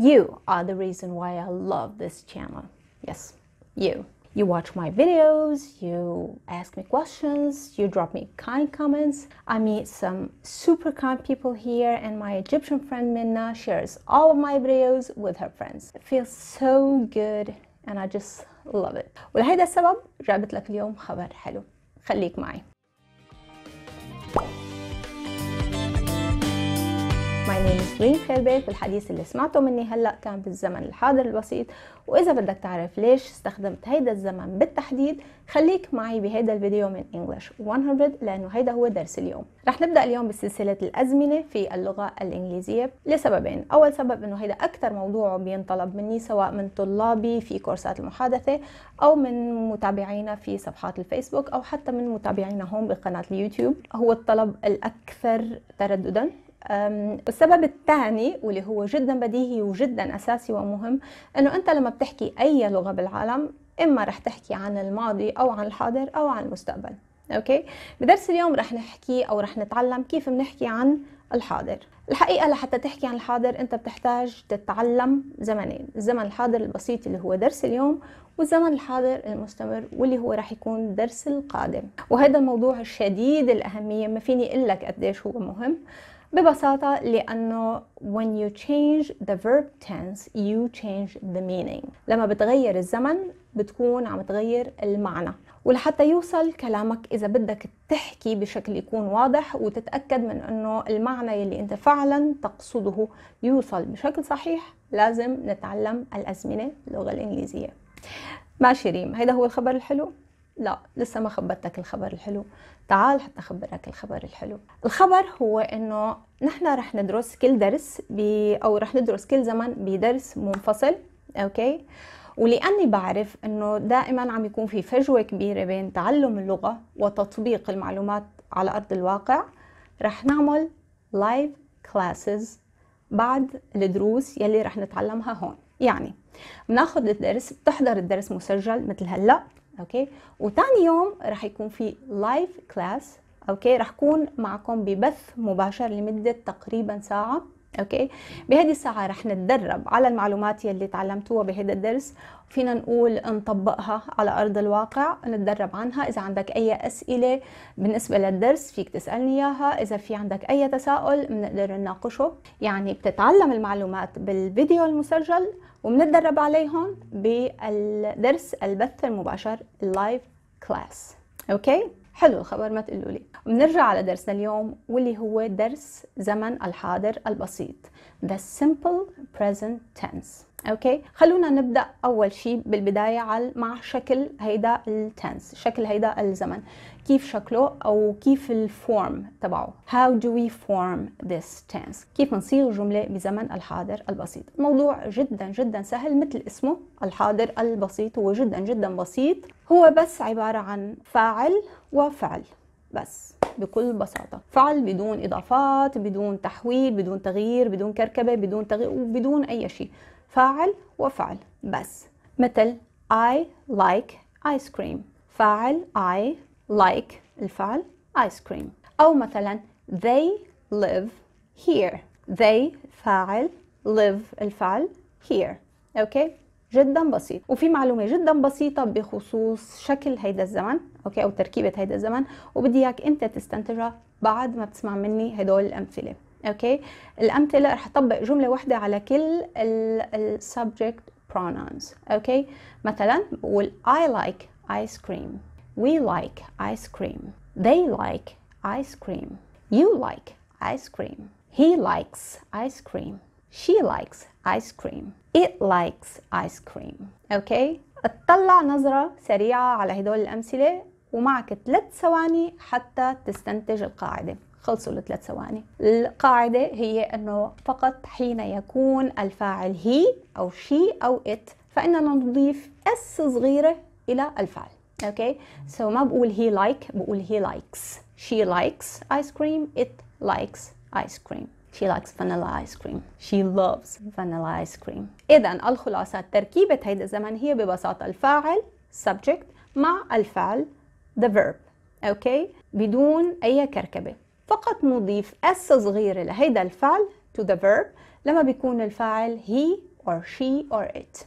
You are the reason why I love this channel. Yes, you. You watch my videos, you ask me questions, you drop me kind comments. I meet some super kind people here and my Egyptian friend Minna shares all of my videos with her friends. It feels so good and I just love it. ولهذا السبب جابت لك اليوم خبر حلو. خليك معي. My name is Green Fairbairn الحديث اللي سمعته مني هلأ كان بالزمن الحاضر البسيط وإذا بدك تعرف ليش استخدمت هيدا الزمن بالتحديد خليك معي بهيدا الفيديو من English 100 لأنه هيدا هو درس اليوم رح نبدأ اليوم بسلسلة الأزمنة في اللغة الإنجليزية لسببين أول سبب أنه هيدا أكثر موضوع بينطلب مني سواء من طلابي في كورسات المحادثة أو من متابعينا في صفحات الفيسبوك أو حتى من متابعينا هون بقناة اليوتيوب هو الطلب الأكثر ترددا السبب الثاني واللي هو جدا بديهي وجدا اساسي ومهم انه انت لما بتحكي اي لغه بالعالم اما رح تحكي عن الماضي او عن الحاضر او عن المستقبل اوكي بدرس اليوم رح نحكي او رح نتعلم كيف بنحكي عن الحاضر الحقيقه لحتى تحكي عن الحاضر انت بتحتاج تتعلم زمنين الزمن الحاضر البسيط اللي هو درس اليوم والزمن الحاضر المستمر واللي هو راح يكون درس القادم وهذا الموضوع شديد الاهميه ما فيني اقول لك قديش هو مهم ببساطة لأنه when you change the verb tense you change the meaning لما بتغير الزمن بتكون عم تغير المعنى ولحتى يوصل كلامك إذا بدك تحكي بشكل يكون واضح وتتأكد من أنه المعنى اللي أنت فعلا تقصده يوصل بشكل صحيح لازم نتعلم الأزمنة اللغة الإنجليزية ماشي ريم هيدا هو الخبر الحلو؟ لا لسه ما خبرتك الخبر الحلو تعال حتى أخبرك الخبر الحلو الخبر هو أنه نحن رح ندرس كل درس ب... أو رح ندرس كل زمن بدرس منفصل أوكي ولأني بعرف أنه دائما عم يكون في فجوة كبيرة بين تعلم اللغة وتطبيق المعلومات على أرض الواقع رح نعمل لايف كلاسز بعد الدروس يلي رح نتعلمها هون يعني بناخذ الدرس بتحضر الدرس مسجل مثل هلأ اوكي وثاني يوم راح يكون في لايف كلاس اوكي راح اكون معكم ببث مباشر لمده تقريبا ساعه اوكي بهذه الساعه رح نتدرب على المعلومات يلي تعلمتوها بهذا الدرس فينا نقول نطبقها على ارض الواقع نتدرب عنها اذا عندك اي اسئله بالنسبه للدرس فيك تسالني اياها اذا في عندك اي تساؤل بنقدر نناقشه يعني بتتعلم المعلومات بالفيديو المسجل وبنتدرب عليهم بالدرس البث المباشر اللايف كلاس اوكي حلو الخبر ما تقولوا لي بنرجع على درسنا اليوم واللي هو درس زمن الحاضر البسيط the simple present tense اوكي خلونا نبدا اول شيء بالبدايه مع شكل هيدا التنس شكل هيدا الزمن كيف شكله او كيف الفورم تبعه how do we form this tense كيف نصيغ جمله بزمن الحاضر البسيط موضوع جدا جدا سهل مثل اسمه الحاضر البسيط هو جدا جدا بسيط هو بس عباره عن فاعل وفعل بس بكل بساطه فعل بدون اضافات بدون تحويل بدون تغيير بدون كركبه بدون تغيير وبدون اي شيء فاعل وفعل بس مثل I like ice cream فاعل I like الفعل ice cream أو مثلا they live here they فاعل live الفعل here أوكي جدا بسيط وفي معلومة جدا بسيطة بخصوص شكل هيدا الزمن أوكي أو تركيبة هيدا الزمن وبدي إياك أنت تستنتجها بعد ما تسمع مني هدول الأمثلة اوكي الامثله رح اطبق جمله واحده على كل السبجكت pronouns اوكي مثلا بقول I like ice cream we like ice cream they like ice cream you like ice cream he likes ice cream she likes ice cream it likes ice cream اوكي اطلع نظرة سريعة على هدول الأمثلة ومعك ثلاث ثواني حتى تستنتج القاعدة خلصوا الثلاث ثواني القاعدة هي أنه فقط حين يكون الفاعل هي أو شي أو إت فإننا نضيف اس صغيرة إلى الفعل أوكي سو ما بقول هي لايك بقول هي لايكس شي لايكس آيس كريم إت لايكس آيس كريم She likes vanilla ice cream. She loves vanilla ice cream. إذا الخلاصة تركيبة هيدا الزمن هي ببساطة الفاعل subject مع الفعل the verb. أوكي؟ okay? بدون أي كركبة. فقط نضيف أس صغيرة لهيدا الفعل to the verb لما بيكون الفاعل he or she or it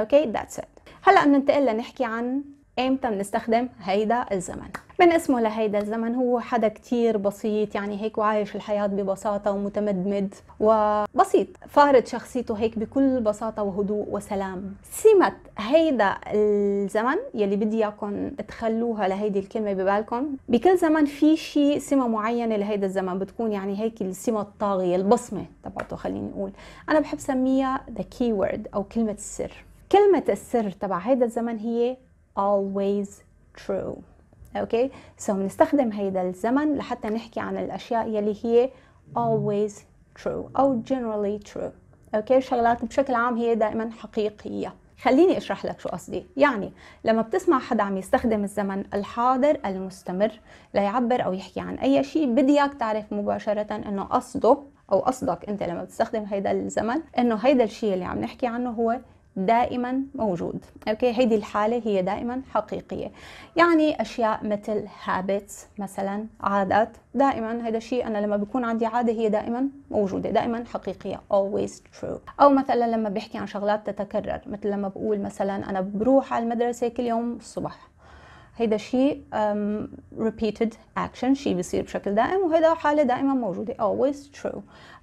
okay that's it هلأ بننتقل لنحكي عن امتى بنستخدم هيدا الزمن من اسمه لهيدا الزمن هو حدا كتير بسيط يعني هيك وعايش الحياة ببساطة ومتمدمد وبسيط فارض شخصيته هيك بكل بساطة وهدوء وسلام سمة هيدا الزمن يلي بدي اياكم تخلوها لهيدي الكلمة ببالكم بكل زمن في شيء سمة معينة لهيدا الزمن بتكون يعني هيك السمة الطاغية البصمة تبعته خليني اقول انا بحب سميها ذا keyword او كلمة السر كلمة السر تبع هيدا الزمن هي always true اوكي سو so بنستخدم هيدا الزمن لحتى نحكي عن الاشياء يلي هي always true او generally true اوكي شغلات بشكل عام هي دائما حقيقيه خليني اشرح لك شو قصدي يعني لما بتسمع حدا عم يستخدم الزمن الحاضر المستمر ليعبر او يحكي عن اي شيء بدي اياك تعرف مباشره انه قصده او قصدك انت لما بتستخدم هيدا الزمن انه هيدا الشيء اللي عم نحكي عنه هو دائما موجود اوكي هيدي الحاله هي دائما حقيقيه يعني اشياء مثل هابتس مثلا عادات دائما هذا الشيء انا لما بكون عندي عاده هي دائما موجوده دائما حقيقيه always true او مثلا لما بحكي عن شغلات تتكرر مثل لما بقول مثلا انا بروح على المدرسه كل يوم الصبح هيدا شيء um, repeated action شيء بيصير بشكل دائم وهيدا حالة دائما موجودة always true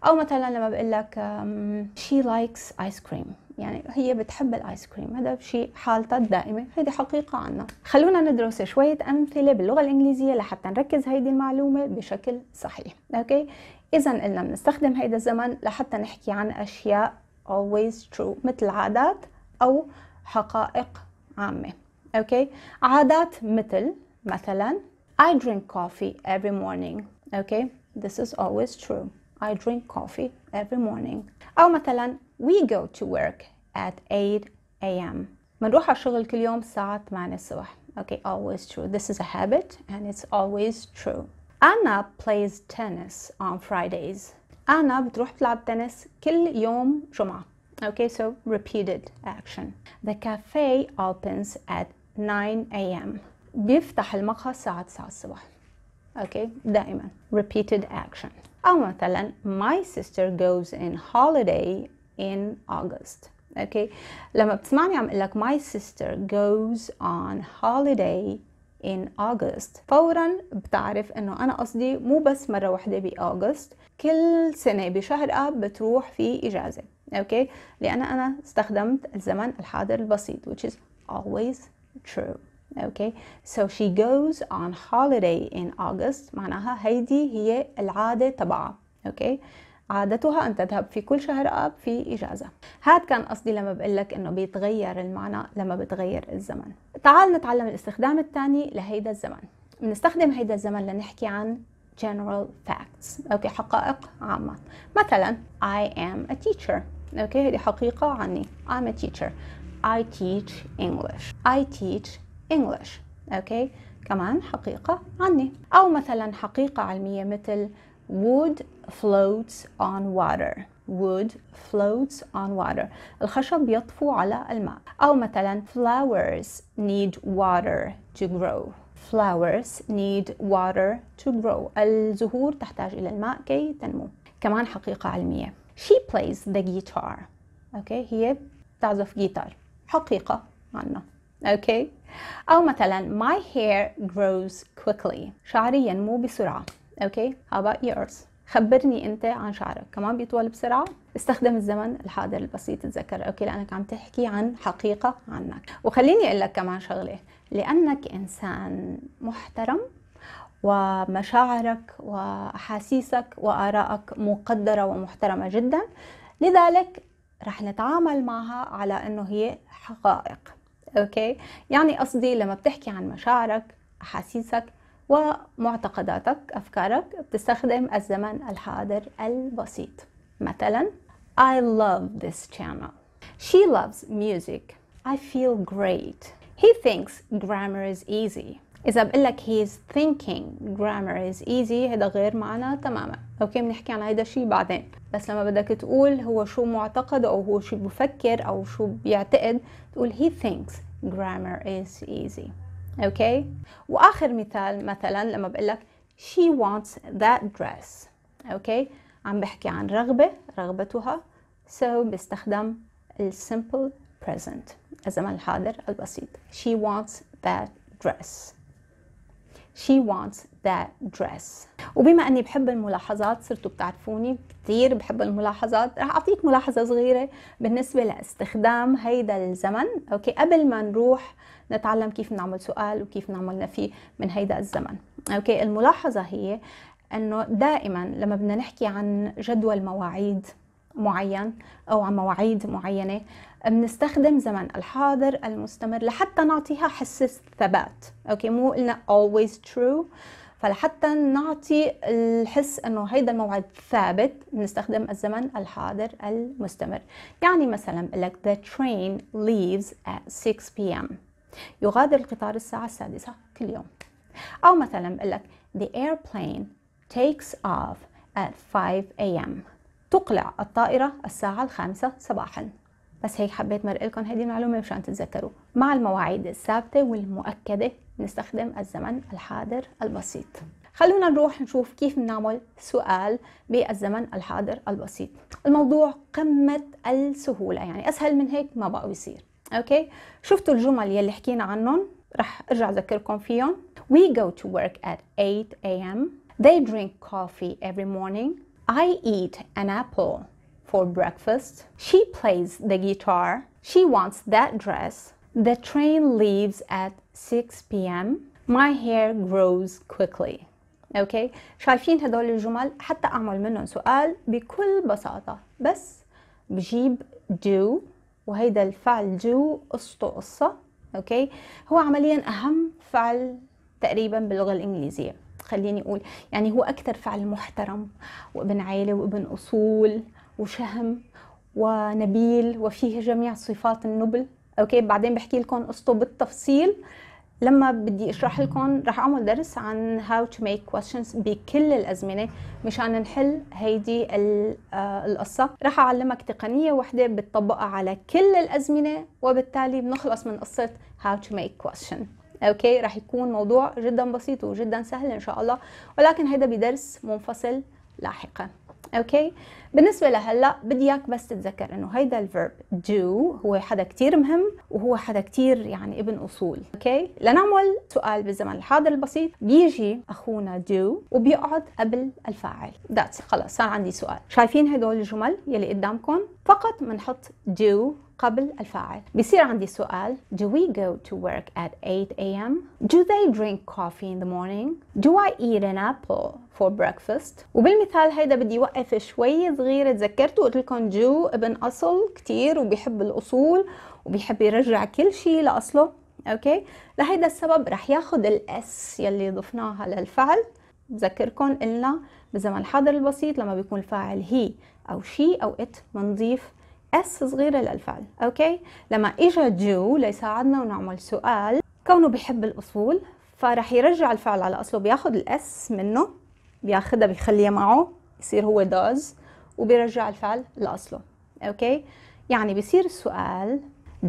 أو مثلا لما بقول لك um, she likes ice cream يعني هي بتحب الايس كريم هذا شيء حالتها الدائمه هيدي حقيقه عنا خلونا ندرس شويه امثله باللغه الانجليزيه لحتى نركز هيدي المعلومه بشكل صحيح اوكي اذا قلنا بنستخدم هيدا الزمن لحتى نحكي عن اشياء always true مثل عادات او حقائق عامه اوكي عادات مثل مثلا I drink coffee every morning okay this is always true I drink coffee every morning أو مثلا We go to work at 8 a.m. بنروح على الشغل كل يوم الساعة 8 الصبح. Okay, always true. This is a habit and it's always true. Anna plays tennis on Fridays. Anna بتروح تلعب تنس كل يوم جمعة. Okay, so repeated action. The cafe opens at 9 a.m. بيفتح المقهى الساعة 9 الصبح. Okay, دائما repeated action. أو مثلا my sister goes in holiday in August okay لما بتسمعني عم لك my sister goes on holiday in August فورا بتعرف انه انا قصدي مو بس مرة واحدة August. كل سنة بشهر اب بتروح في اجازة اوكي لان انا استخدمت الزمن الحاضر البسيط which is always true اوكي so she goes on holiday in August معناها هيدي هي العادة تبعها اوكي okay. عادتها أن تذهب في كل شهر آب في إجازة هذا كان قصدي لما بقول لك أنه بيتغير المعنى لما بتغير الزمن تعال نتعلم الاستخدام الثاني لهيدا الزمن بنستخدم هيدا الزمن لنحكي عن general facts أوكي حقائق عامة مثلا I am a teacher أوكي هذه حقيقة عني I'm a teacher I teach English I teach English أوكي كمان حقيقة عني أو مثلا حقيقة علمية مثل wood floats on water wood floats on water الخشب يطفو على الماء أو مثلا flowers need water to grow flowers need water to grow الزهور تحتاج إلى الماء كي تنمو كمان حقيقة علمية she plays the guitar okay هي تعزف جيتار حقيقة عنا okay أو مثلا my hair grows quickly شعري ينمو بسرعة اوكي هابا yours خبرني انت عن شعرك كمان بيطول بسرعه استخدم الزمن الحاضر البسيط تذكر اوكي لانك عم تحكي عن حقيقه عنك وخليني اقول لك كمان شغله لانك انسان محترم ومشاعرك واحاسيسك وارائك مقدره ومحترمه جدا لذلك رح نتعامل معها على انه هي حقائق اوكي يعني قصدي لما بتحكي عن مشاعرك احاسيسك ومعتقداتك أفكارك بتستخدم الزمن الحاضر البسيط مثلا I love this channel She loves music I feel great He thinks grammar is easy إذا بقول لك he is thinking grammar is easy هذا غير معنى تماما أوكي بنحكي عن هيدا الشيء بعدين بس لما بدك تقول هو شو معتقد أو هو شو بفكر أو شو بيعتقد تقول he thinks grammar is easy اوكي واخر مثال مثلا لما بقول لك she wants that dress اوكي عم بحكي عن رغبة رغبتها so بستخدم السمبل present الزمن الحاضر البسيط she wants that dress she wants that dress وبما اني بحب الملاحظات صرتوا بتعرفوني كثير بحب الملاحظات رح اعطيك ملاحظه صغيره بالنسبه لاستخدام هيدا الزمن اوكي قبل ما نروح نتعلم كيف نعمل سؤال وكيف نعمل نفي من هيدا الزمن اوكي الملاحظه هي انه دائما لما بدنا نحكي عن جدول مواعيد معين أو على مواعيد معينة بنستخدم زمن الحاضر المستمر لحتى نعطيها حس الثبات أوكي مو قلنا always true فلحتى نعطي الحس انه هيدا الموعد ثابت بنستخدم الزمن الحاضر المستمر يعني مثلا لك the train leaves at 6 p.m. يغادر القطار الساعة السادسة كل يوم أو مثلا لك the airplane takes off at 5 a.m. تقلع الطائرة الساعة الخامسة صباحا بس هيك حبيت مرق لكم هذه المعلومة مشان تتذكروا مع المواعيد الثابتة والمؤكدة نستخدم الزمن الحاضر البسيط خلونا نروح نشوف كيف بنعمل سؤال بالزمن الحاضر البسيط الموضوع قمة السهولة يعني أسهل من هيك ما بقى يصير أوكي شفتوا الجمل يلي حكينا عنهم رح ارجع اذكركم فيهم we go to work at 8 a.m. they drink coffee every morning I eat an apple for breakfast. She plays the guitar. She wants that dress. The train leaves at 6 p.m. My hair grows quickly. اوكي شايفين هدول الجمل حتى اعمل منهم سؤال بكل بساطة بس بجيب do وهيدا الفعل do قصته قصة اوكي هو عمليا اهم فعل تقريبا باللغة الانجليزية خليني اقول يعني هو اكثر فعل محترم وابن عيله وابن اصول وشهم ونبيل وفيه جميع صفات النبل اوكي بعدين بحكي لكم قصته بالتفصيل لما بدي اشرح لكم رح اعمل درس عن هاو تو ميك كويشنز بكل الازمنه مشان نحل هيدي آه، القصه رح اعلمك تقنيه وحده بتطبقها على كل الازمنه وبالتالي بنخلص من قصه هاو تو ميك كويشن اوكي راح يكون موضوع جدا بسيط وجدا سهل ان شاء الله ولكن هيدا بدرس منفصل لاحقا اوكي بالنسبه لهلا بدي اياك بس تتذكر انه هيدا الفيرب دو هو حدا كتير مهم وهو حدا كتير يعني ابن اصول اوكي لنعمل سؤال بالزمن الحاضر البسيط بيجي اخونا دو وبيقعد قبل الفاعل ذات خلص صار عندي سؤال شايفين هدول الجمل يلي قدامكم فقط بنحط دو قبل الفاعل بيصير عندي سؤال Do we go to work at 8 a.m. Do they drink coffee in the morning? Do I eat an apple for breakfast? وبالمثال هيدا بدي وقف شوي صغيرة تذكرت وقلت لكم جو ابن أصل كتير وبيحب الأصول وبيحب يرجع كل شيء لأصله أوكي لهيدا السبب رح ياخد الاس يلي ضفناها للفعل بذكركم قلنا بالزمن الحاضر البسيط لما بيكون الفاعل هي أو شي أو ات منضيف اس صغيرة للفعل اوكي لما اجى جو ليساعدنا ونعمل سؤال كونه بحب الاصول فرح يرجع الفعل على اصله بياخذ الاس منه بياخذها بيخليها معه يصير هو داز وبيرجع الفعل لاصله اوكي يعني بصير السؤال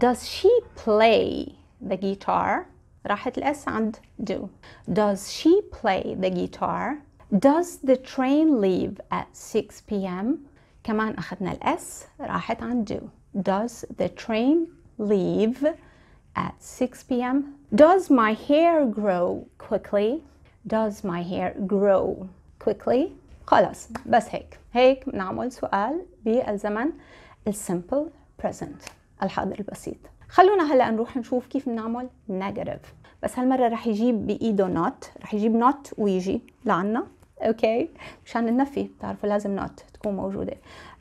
does she play the guitar راحت الاس عند do does she play the guitar does the train leave at 6 p.m كمان أخذنا الأس راحت عن do Does the train leave at 6 p.m. Does my hair grow quickly? Does my hair grow quickly? خلاص بس هيك هيك بنعمل سؤال بالزمن السمبل present الحاضر البسيط خلونا هلا نروح نشوف كيف بنعمل negative بس هالمرة رح يجيب بإيده not رح يجيب not ويجي لعنا اوكي مشان ننفي بتعرفوا لازم نوت تكون موجوده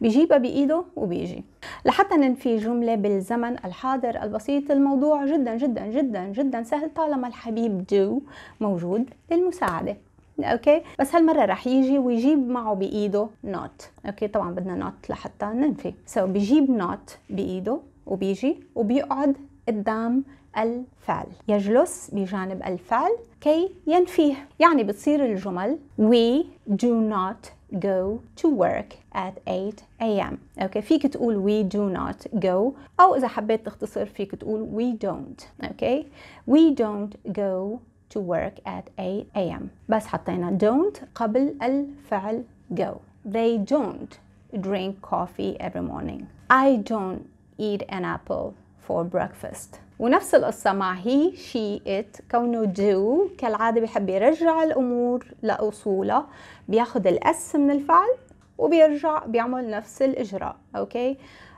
بجيبها بايده وبيجي لحتى ننفي جمله بالزمن الحاضر البسيط الموضوع جدا جدا جدا جدا سهل طالما الحبيب دو موجود للمساعده اوكي بس هالمره رح يجي ويجيب معه بايده نوت اوكي طبعا بدنا نوت لحتى ننفي سو so, بيجيب نوت بايده وبيجي وبيقعد قدام الفعل يجلس بجانب الفعل كي ينفيه يعني بتصير الجمل we do not go to work at 8 a.m. اوكي فيك تقول we do not go او اذا حبيت تختصر فيك تقول we don't اوكي we don't go to work at 8 a.m. بس حطينا don't قبل الفعل go they don't drink coffee every morning I don't eat an apple for breakfast ونفس القصة مع هي شي ات كونه دو كالعادة بيحب يرجع الأمور لأصولها بياخد الأس من الفعل وبيرجع بيعمل نفس الإجراء أوكي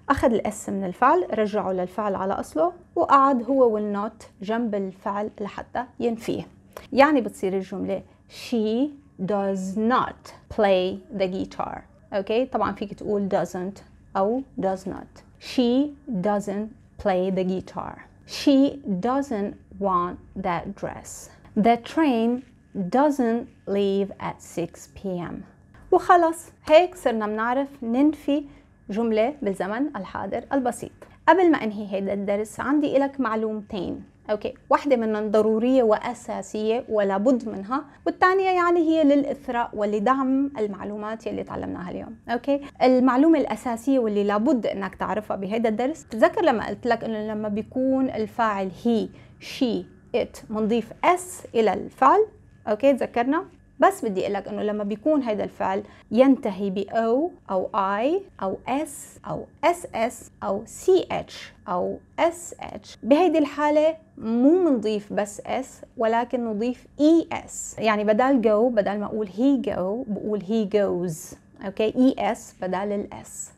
أخذ الأس من الفعل رجعه للفعل على أصله وقعد هو والنوت جنب الفعل لحتى ينفيه يعني بتصير الجملة she does not play the guitar أوكي طبعا فيك تقول doesn't أو does not she doesn't play the guitar She doesn't want that dress. The train doesn't leave at 6 p.m. وخلص هيك صرنا بنعرف ننفي جملة بالزمن الحاضر البسيط قبل ما انهي هذا الدرس عندي لك معلومتين اوكي واحده منهم ضروريه واساسيه ولا بد منها والثانيه يعني هي للاثراء ولدعم المعلومات يلي تعلمناها اليوم اوكي المعلومه الاساسيه واللي لابد انك تعرفها بهذا الدرس تذكر لما قلت لك انه لما بيكون الفاعل هي شي ات بنضيف اس الى الفعل اوكي تذكرنا بس بدي لك أنه لما بيكون هذا الفعل ينتهي ب او أو اي أو اس أو اس اس أو اتش أو اس اتش بهيدي الحالة مو منضيف بس اس ولكن نضيف اي e اس يعني بدل جو بدل ما أقول هي جو بقول هي جوز أوكي اي e اس بدل الاس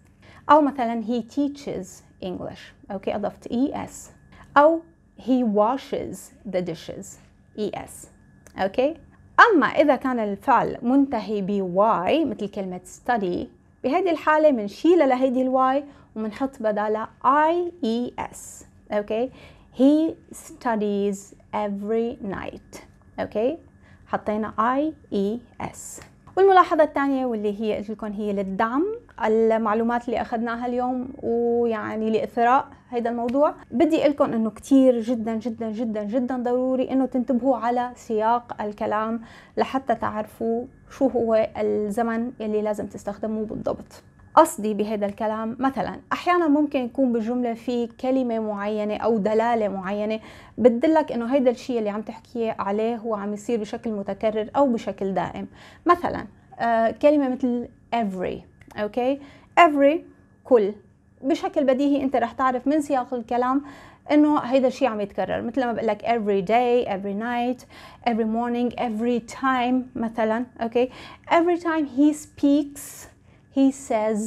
أو مثلا هي تيتشز انجلش أوكي أضفت اي e اس أو واشز ذا the dishes اس أوكي أما إذا كان الفعل منتهي بـ y مثل كلمة study بهذه الحالة لهذه لهيدي الواي ومنحط بدالها I E S أوكي He studies every night أوكي حطينا I E S والملاحظة الثانية واللي هي قلت لكم هي للدعم المعلومات اللي اخذناها اليوم ويعني لاثراء هيدا الموضوع بدي اقول لكم انه كتير جدا جدا جدا جدا ضروري انه تنتبهوا على سياق الكلام لحتى تعرفوا شو هو الزمن اللي لازم تستخدموه بالضبط قصدي بهذا الكلام مثلا احيانا ممكن يكون بالجمله في كلمه معينه او دلاله معينه بتدلك انه هيدا الشيء اللي عم تحكي عليه هو عم يصير بشكل متكرر او بشكل دائم مثلا آه كلمه مثل every اوكي every كل بشكل بديهي انت رح تعرف من سياق الكلام انه هيدا الشيء عم يتكرر مثل ما بقول لك every day every night every morning every time مثلا اوكي every time he speaks he says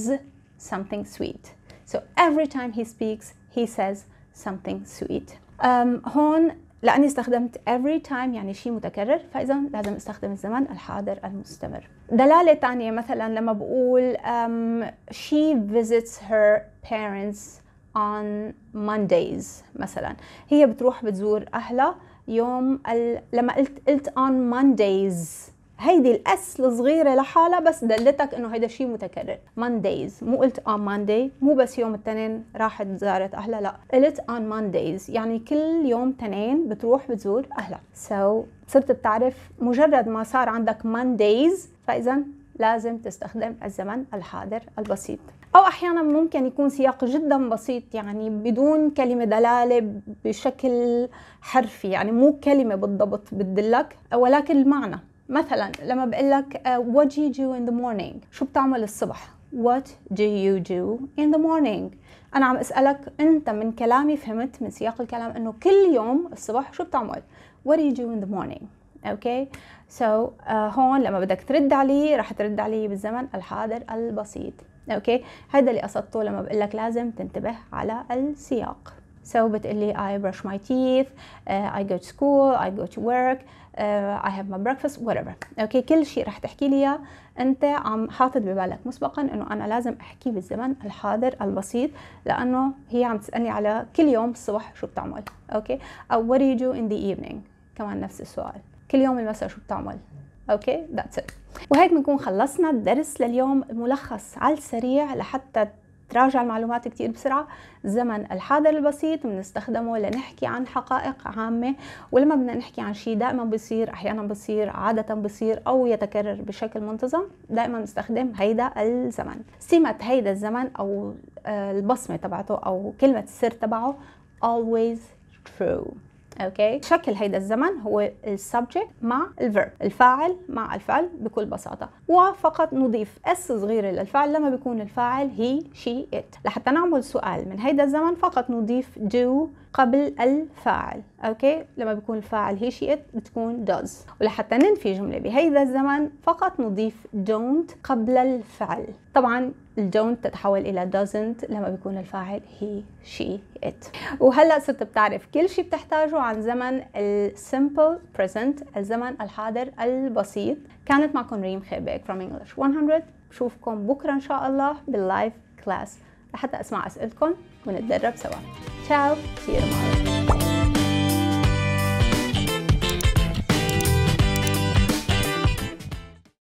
something sweet. So every time he speaks, he says something sweet. Um, هون لأني استخدمت every time يعني شيء متكرر فإذا لازم استخدم الزمن الحاضر المستمر دلالة تانية مثلا لما بقول um, she visits her parents on Mondays مثلا هي بتروح بتزور أهلها يوم لما قلت قلت on Mondays هيدي الاس الصغيره لحالها بس دلتك انه هيدا شيء متكرر Mondays مو قلت اون Monday مو بس يوم التنين راحت زارت اهلها لا قلت اون Mondays يعني كل يوم تنين بتروح بتزور اهلها سو so, صرت بتعرف مجرد ما صار عندك Mondays فاذا لازم تستخدم الزمن الحاضر البسيط أو أحيانا ممكن يكون سياق جدا بسيط يعني بدون كلمة دلالة بشكل حرفي يعني مو كلمة بالضبط بتدلك ولكن المعنى مثلا لما بقول لك uh, what do you do in the morning شو بتعمل الصبح what do you do in the morning انا عم اسالك انت من كلامي فهمت من سياق الكلام انه كل يوم الصبح شو بتعمل what do you do in the morning اوكي سو so, uh, هون لما بدك ترد علي رح ترد علي بالزمن الحاضر البسيط اوكي هذا اللي قصدته لما بقول لك لازم تنتبه على السياق So بتقول لي I brush my teeth, uh, I go to school, I go to work, uh, I have my breakfast, whatever. اوكي okay, كل شيء رح تحكي لي اياه انت عم حاطط ببالك مسبقا انه انا لازم احكي بالزمن الحاضر البسيط لانه هي عم تسالني على كل يوم الصبح شو بتعمل اوكي okay? او what do you do in the evening كمان نفس السؤال كل يوم المساء شو بتعمل اوكي ذاتس ات وهيك بنكون خلصنا الدرس لليوم ملخص على السريع لحتى تراجع المعلومات كتير بسرعة زمن الحاضر البسيط بنستخدمه لنحكي عن حقائق عامة ولما بدنا نحكي عن شيء دائما بصير أحيانا بصير عادة بصير أو يتكرر بشكل منتظم دائما بنستخدم هيدا الزمن سمة هيدا الزمن أو آه، البصمة تبعته أو كلمة السر تبعه always true اوكي شكل هيدا الزمن هو السبجكت مع الفيرب الفاعل مع الفعل بكل بساطه وفقط نضيف اس صغيره للفعل لما بيكون الفاعل هي شي ات لحتى نعمل سؤال من هيدا الزمن فقط نضيف دو قبل الفاعل اوكي لما بيكون الفاعل هي شي ات بتكون does ولحتى ننفي جمله بهيدا الزمن فقط نضيف don't قبل الفعل طبعا الدونت تتحول إلى doesn't لما بيكون الفاعل هي شي ات وهلأ صرت بتعرف كل شيء بتحتاجه عن زمن السمبل بريزنت الزمن الحاضر البسيط كانت معكم ريم خيبك from English 100 بشوفكم بكرة إن شاء الله باللايف كلاس لحتى أسمع أسئلتكم ونتدرب سوا تشاو سي